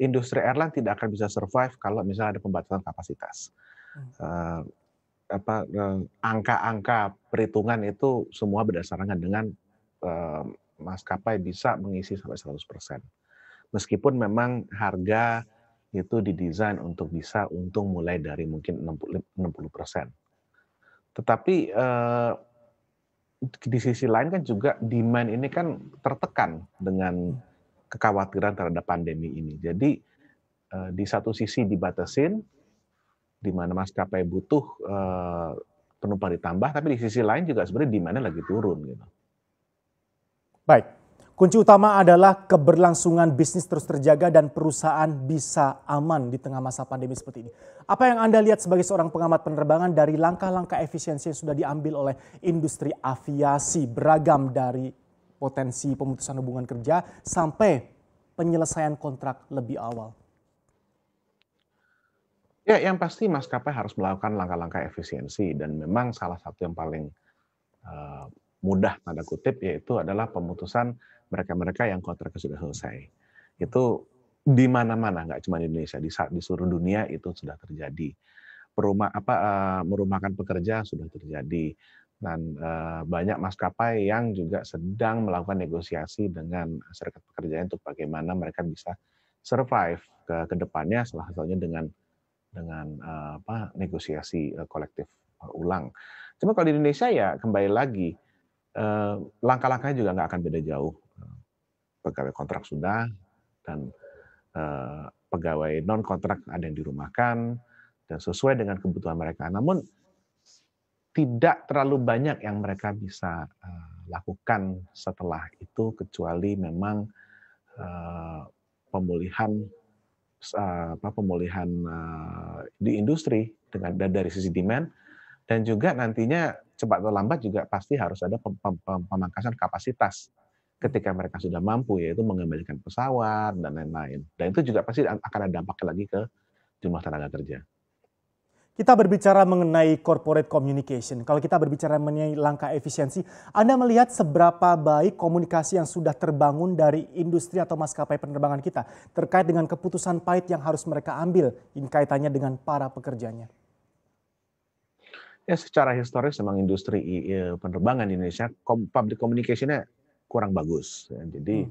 industri airline tidak akan bisa survive kalau misalnya ada pembatasan kapasitas. Hmm. Eh, eh, angka-angka perhitungan itu semua berdasarkan dengan eh, maskapai bisa mengisi sampai 100%. Meskipun memang harga itu didesain untuk bisa untung mulai dari mungkin 60%. 60%. Tetapi di sisi lain kan juga demand ini kan tertekan dengan hmm kekhawatiran terhadap pandemi ini. Jadi eh, di satu sisi dibatasin, di mana maskapai butuh eh, penumpang ditambah, tapi di sisi lain juga sebenarnya di mana lagi turun. Gitu. Baik, kunci utama adalah keberlangsungan bisnis terus terjaga dan perusahaan bisa aman di tengah masa pandemi seperti ini. Apa yang Anda lihat sebagai seorang pengamat penerbangan dari langkah-langkah efisiensi yang sudah diambil oleh industri aviasi beragam dari potensi pemutusan hubungan kerja sampai penyelesaian kontrak lebih awal? Ya, yang pasti maskapai harus melakukan langkah-langkah efisiensi dan memang salah satu yang paling uh, mudah tanda kutip yaitu adalah pemutusan mereka-mereka yang kontraknya sudah selesai. Itu di mana-mana nggak cuma di Indonesia, di, di seluruh dunia itu sudah terjadi. Perumah apa uh, merumahkan pekerja sudah terjadi, dan eh, banyak maskapai yang juga sedang melakukan negosiasi dengan serikat pekerjaan untuk bagaimana mereka bisa survive ke, kedepannya, salah satunya dengan dengan eh, apa negosiasi eh, kolektif ulang. Cuma kalau di Indonesia ya kembali lagi langkah-langkahnya juga nggak akan beda jauh. Pegawai kontrak sudah dan pegawai non kontrak ada yang dirumahkan dan sesuai dengan kebutuhan mereka. Namun tidak terlalu banyak yang mereka bisa eh, lakukan setelah itu kecuali memang eh, pemulihan eh, apa pemulihan di industri dengan dari sisi demand dan juga nantinya cepat atau lambat juga pasti harus ada pemangkasan kapasitas ketika mereka sudah mampu yaitu mengembalikan pesawat dan lain-lain dan itu juga pasti akan ada dampak lagi ke jumlah tenaga kerja. Kita berbicara mengenai corporate communication. Kalau kita berbicara mengenai langkah efisiensi, Anda melihat seberapa baik komunikasi yang sudah terbangun dari industri atau maskapai penerbangan kita terkait dengan keputusan pahit yang harus mereka ambil in kaitannya dengan para pekerjanya. Ya secara historis memang industri penerbangan di Indonesia public communication-nya kurang bagus. Ya, jadi hmm.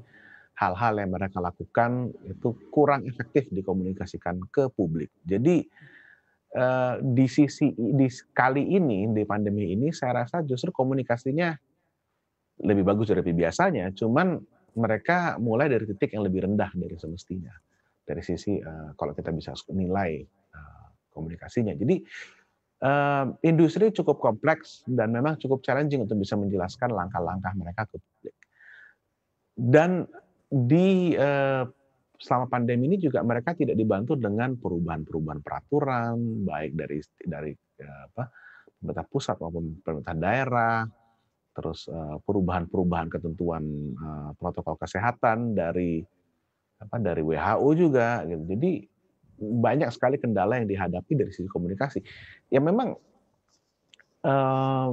hal-hal hmm. yang mereka lakukan itu kurang efektif dikomunikasikan ke publik. Jadi Eh, di sisi di kali ini di pandemi ini saya rasa justru komunikasinya lebih bagus dari biasanya. Cuman mereka mulai dari titik yang lebih rendah dari semestinya dari sisi uh, kalau kita bisa nilai uh, komunikasinya. Jadi uh, industri cukup kompleks dan memang cukup challenging untuk bisa menjelaskan langkah-langkah mereka ke publik. Dan di uh, selama pandemi ini juga mereka tidak dibantu dengan perubahan-perubahan peraturan baik dari dari eh, apa pemerintah pusat maupun pemerintah daerah terus eh, perubahan-perubahan ketentuan eh, protokol kesehatan dari apa dari WHO juga gitu. Jadi banyak sekali kendala yang dihadapi dari sisi komunikasi. Ya memang uh,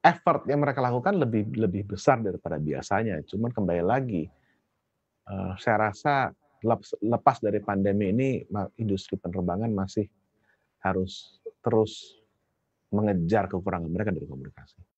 effort yang mereka lakukan lebih lebih besar daripada biasanya. Cuman kembali lagi, uh, saya rasa lepas dari pandemi ini industri penerbangan masih harus terus mengejar kekurangan mereka dari komunikasi